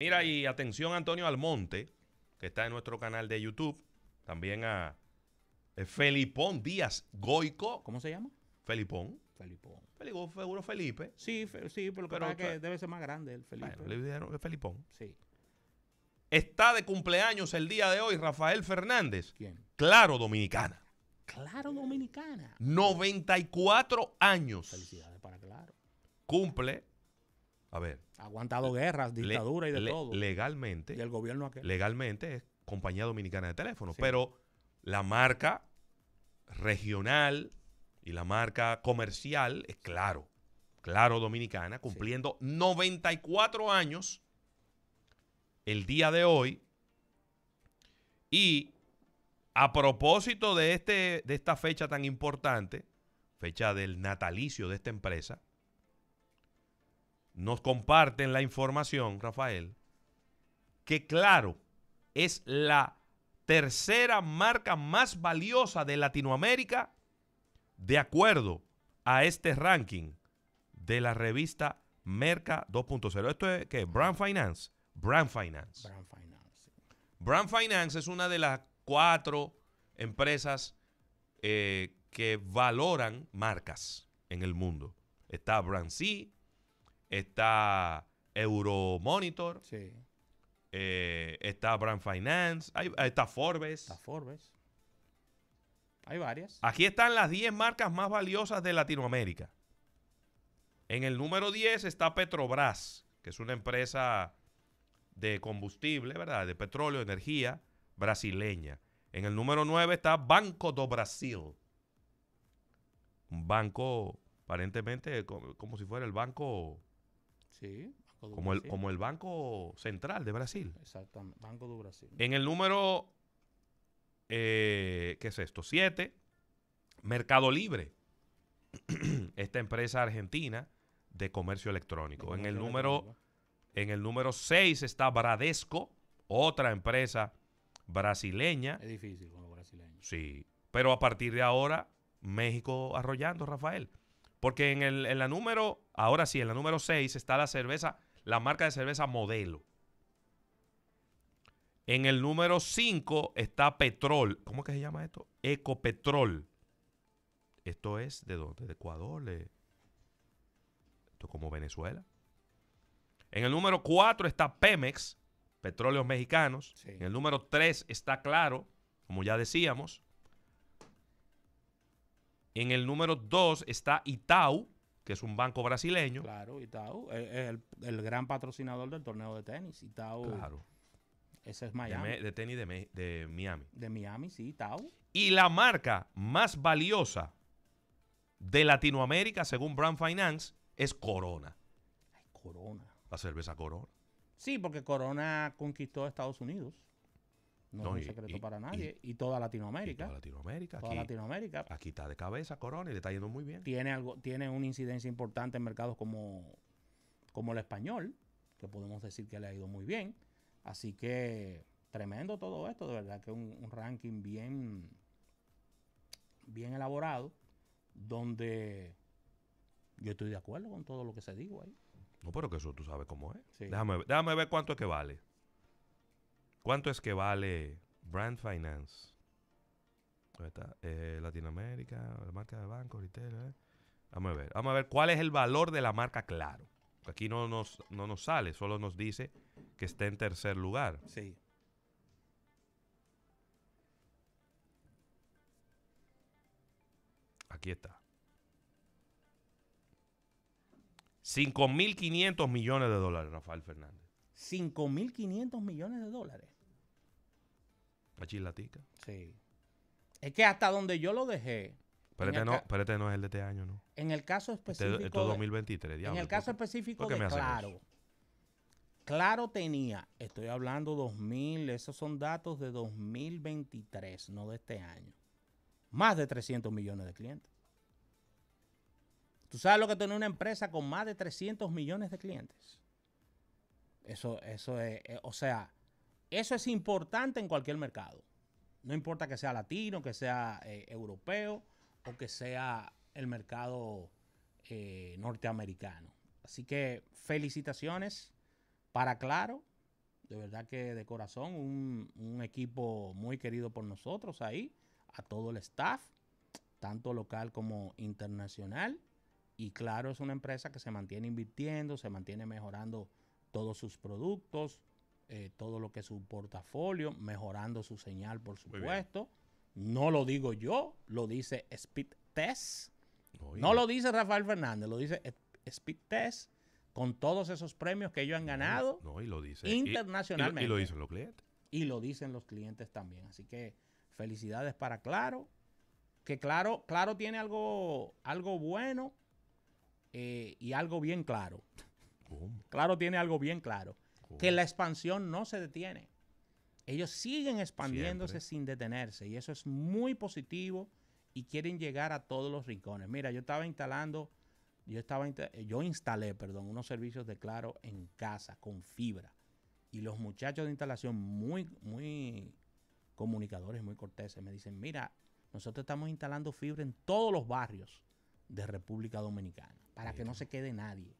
Mira, y atención Antonio Almonte, que está en nuestro canal de YouTube. También a eh, Felipón Díaz Goico. ¿Cómo se llama? Felipón. Felipón. Felipón, seguro Felipe. Sí, sí, pero, creo que debe ser más grande el Felipe. Felipón. Sí. Está de cumpleaños el día de hoy Rafael Fernández. ¿Quién? Claro, dominicana. Claro, dominicana. 94 años. Felicidades para Claro. Cumple a Ha aguantado guerras, dictaduras y de todo. Legalmente. Y el gobierno Legalmente es compañía dominicana de teléfono. Pero la marca regional y la marca comercial es claro. Claro Dominicana, cumpliendo 94 años el día de hoy. Y a propósito de, este, de esta fecha tan importante, fecha del natalicio de esta empresa, nos comparten la información, Rafael, que claro, es la tercera marca más valiosa de Latinoamérica de acuerdo a este ranking de la revista Merca 2.0. Esto es que Brand Finance. Brand Finance. Brand Finance. Brand Finance es una de las cuatro empresas eh, que valoran marcas en el mundo. Está Brand C, está Euromonitor, sí. Eh, está Brand Finance, está Forbes. Está Forbes. Hay varias. Aquí están las 10 marcas más valiosas de Latinoamérica. En el número 10 está Petrobras, que es una empresa de combustible, ¿verdad? De petróleo, energía brasileña. En el número 9 está Banco do Brasil. Un banco, aparentemente, como si fuera el banco Sí, como, El, como el Banco Central de Brasil. Exactamente, Banco do Brasil. En el número, eh, ¿qué es esto? Siete, Mercado Libre. Esta empresa argentina de comercio electrónico. en, el número, en el número 6 está Bradesco, otra empresa brasileña. Es difícil con los brasileños. Sí, pero a partir de ahora, México arrollando, Rafael. Porque en, el, la número, ahora sí, en la número 6 está la cerveza, la marca de cerveza modelo. En el número 5 está Petrol. ¿Cómo que se llama esto? Ecopetrol. Esto es de dónde? De Ecuador. Esto es como Venezuela. En el número 4 está Pemex, Petróleos Mexicanos. En el número 3 está Claro, como ya decíamos. En el número 2 está Itaú, que es un banco brasileño. Claro, Itaú es eh, eh, el, gran patrocinador del torneo de tenis. Itaú. Claro. Ese es Miami. De, tenis de, Miami. De Miami, sí, Itaú. Y la marca más valiosa de Latinoamérica, según Brand Finance, es Corona. Corona. La cerveza Corona. Sí, porque Corona conquistó Estados Unidos. No, es secreto para nadie. Y, toda Latinoamérica. toda Latinoamérica. aquí, está de cabeza Corona y le está yendo muy bien. Tiene, algo, tiene una incidencia importante en mercados como, como el español, que podemos decir que le ha ido muy bien. Así que tremendo todo esto, de verdad que un, un ranking bien, bien elaborado, donde yo estoy de acuerdo con todo lo que se dijo ahí. No, pero que eso tú sabes cómo es. déjame ver cuánto es que vale. ¿Cuánto es que vale Brand Finance? Ahí está. Eh, Latinoamérica, la marca de banco, retail. Eh. Vamos a ver. Vamos a ver cuál es el valor de la marca Claro. Aquí no nos, no nos sale, solo nos dice que está en tercer lugar. Sí. Aquí está. 5.500 millones de dólares, Rafael Fernández. 5.500 millones de dólares. La chilatica. Sí. Es que hasta donde yo lo dejé. Este pero este, no, es el de este año, ¿no? En el caso este específico. de 2023, En el caso específico de Claro. Claro tenía, estoy hablando 2000, esos son datos de 2023, no de este año. Más de 300 millones de clientes. Tú sabes lo que tiene una empresa con más de 300 millones de clientes. Eso, eso es, eh, o sea, eso es importante en cualquier mercado. No importa que sea latino, que sea eh, europeo o que sea el mercado eh, norteamericano. Así que felicitaciones para Claro. De verdad que de corazón, un, un equipo muy querido por nosotros ahí, a todo el staff, tanto local como internacional. Y claro, es una empresa que se mantiene invirtiendo, se mantiene mejorando todos sus productos, eh, todo lo que es su portafolio, mejorando su señal, por supuesto. No lo digo yo, lo dice Speed Test. No lo dice Rafael Fernández, lo dice Speed Test con todos esos premios que ellos han ganado y lo dice. internacionalmente. Y, lo, dicen los clientes. Y lo dicen los clientes también. Así que felicidades para Claro. Que Claro, Claro tiene algo, algo bueno eh, y algo bien claro. Claro tiene algo bien claro que la expansión no se detiene. Ellos siguen expandiéndose sin detenerse y eso es muy positivo y quieren llegar a todos los rincones. Mira, yo estaba instalando, yo estaba eh, yo instalé, perdón, unos servicios de Claro en casa con fibra y los muchachos de instalación muy muy comunicadores, muy corteses me dicen, "Mira, nosotros estamos instalando fibra en todos los barrios de República Dominicana para que no se quede nadie."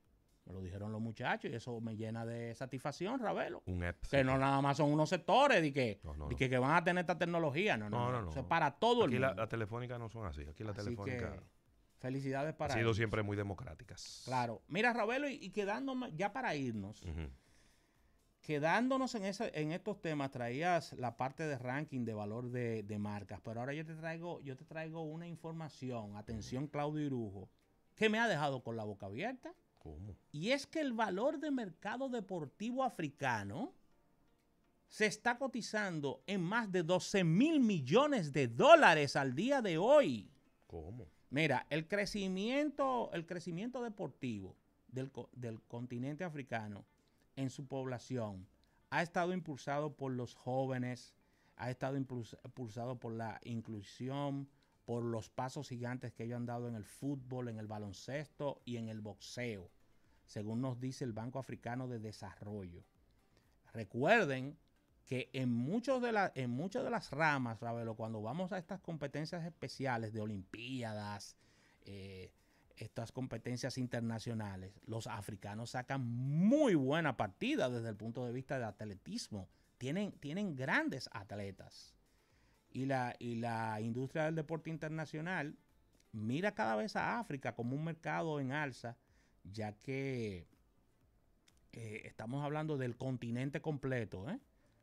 lo dijeron los muchachos y eso me llena de satisfacción, Ravelo. Un que no nada más son unos sectores y que, que, van a tener esta tecnología. No, no, no. para todo el mundo. Aquí la, telefónicas no son así. Aquí la así felicidades para Ha sido siempre muy democráticas. Claro. Mira, Ravelo, y, quedándome, ya para irnos, quedándonos en, en estos temas, traías la parte de ranking de valor de, marcas, pero ahora yo te traigo, yo te traigo una información, atención Claudio Irujo, que me ha dejado con la boca abierta. Y es que el valor de mercado deportivo africano se está cotizando en más de 12 mil millones de dólares al día de hoy. ¿Cómo? Mira, el crecimiento, el crecimiento deportivo del, del continente africano en su población ha estado impulsado por los jóvenes, ha estado impulsado por la inclusión, por los pasos gigantes que ellos han dado en el fútbol, en el baloncesto y en el boxeo, según nos dice el Banco Africano de Desarrollo. Recuerden que en, muchos de en muchas de las ramas, Ravelo, cuando vamos a estas competencias especiales de Olimpiadas, eh, estas competencias internacionales, los africanos sacan muy buena partida desde el punto de vista del atletismo. Tienen, tienen grandes atletas y la, industria del deporte internacional mira cada vez a África como un mercado en alza, ya que eh, estamos hablando del continente completo,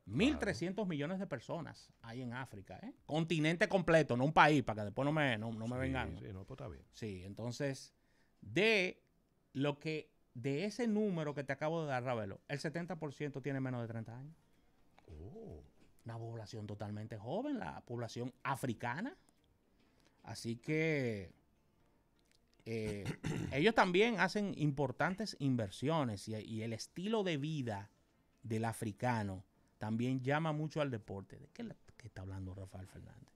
1.300 ¿eh? millones de personas hay en África, ¿eh? Continente completo, no un país, para que después no me, no, me vengan. Sí, no, pues está bien. Sí, entonces, de lo que, de ese número que te acabo de dar, Ravelo, el 70% tiene menos de 30 años. Oh una población totalmente joven, la población africana. Así que eh, ellos también hacen importantes inversiones y, el estilo de vida del africano también llama mucho al deporte. ¿De qué, qué está hablando Rafael Fernández?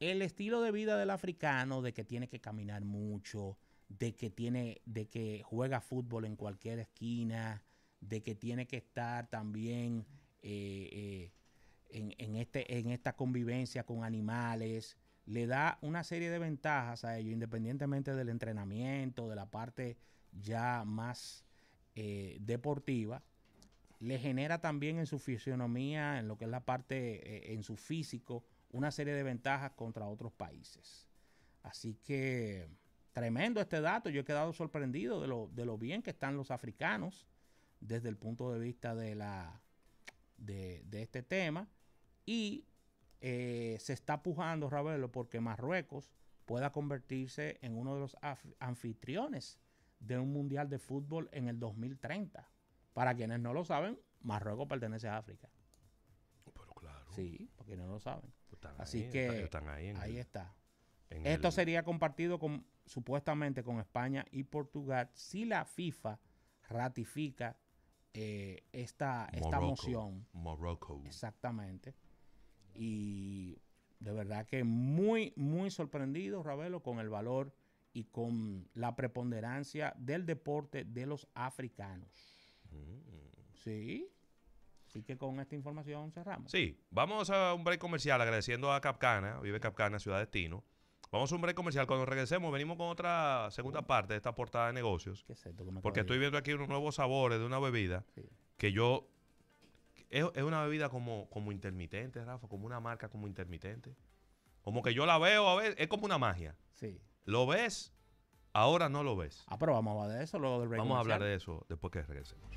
El estilo de vida del africano, de que tiene que caminar mucho, de que tiene, de que juega fútbol en cualquier esquina, de que tiene que estar también eh, eh, en, este, en esta convivencia con animales, le da una serie de ventajas a ellos, independientemente del entrenamiento, de la parte ya más eh, deportiva. Le genera también en su fisionomía, en lo que es la parte, en su físico, una serie de ventajas contra otros países. Así que tremendo este dato. Yo he quedado sorprendido lo, de lo bien que están los africanos desde el punto de vista de la de, este tema. Y eh, se está pujando, Ravelo, porque Marruecos pueda convertirse en uno de los anfitriones de un mundial de fútbol en el 2030. Para quienes no lo saben, Marruecos pertenece a África. Pero claro. Sí, porque no lo saben. Así que ahí, está. Esto sería compartido con, supuestamente con España y Portugal si la FIFA ratifica eh, esta, esta moción. Exactamente. Y de verdad que muy, muy sorprendido, Ravelo, con el valor y con la preponderancia del deporte de los africanos. Mm. Sí. Así que con esta información cerramos. Sí, vamos a un break comercial agradeciendo a Capcana, vive Capcana, Ciudad de Tino Vamos a un break comercial. Cuando regresemos, venimos con otra segunda oh. parte de esta portada de negocios. porque estoy viendo aquí unos nuevos sabores de una bebida que yo. Es, una bebida como, como intermitente, Rafa, como una marca como intermitente. Como que yo la veo a ver, es como una magia. Sí. Lo ves, ahora no lo ves. Ah, pero vamos a hablar de eso luego del break. Vamos a hablar de eso después que regresemos.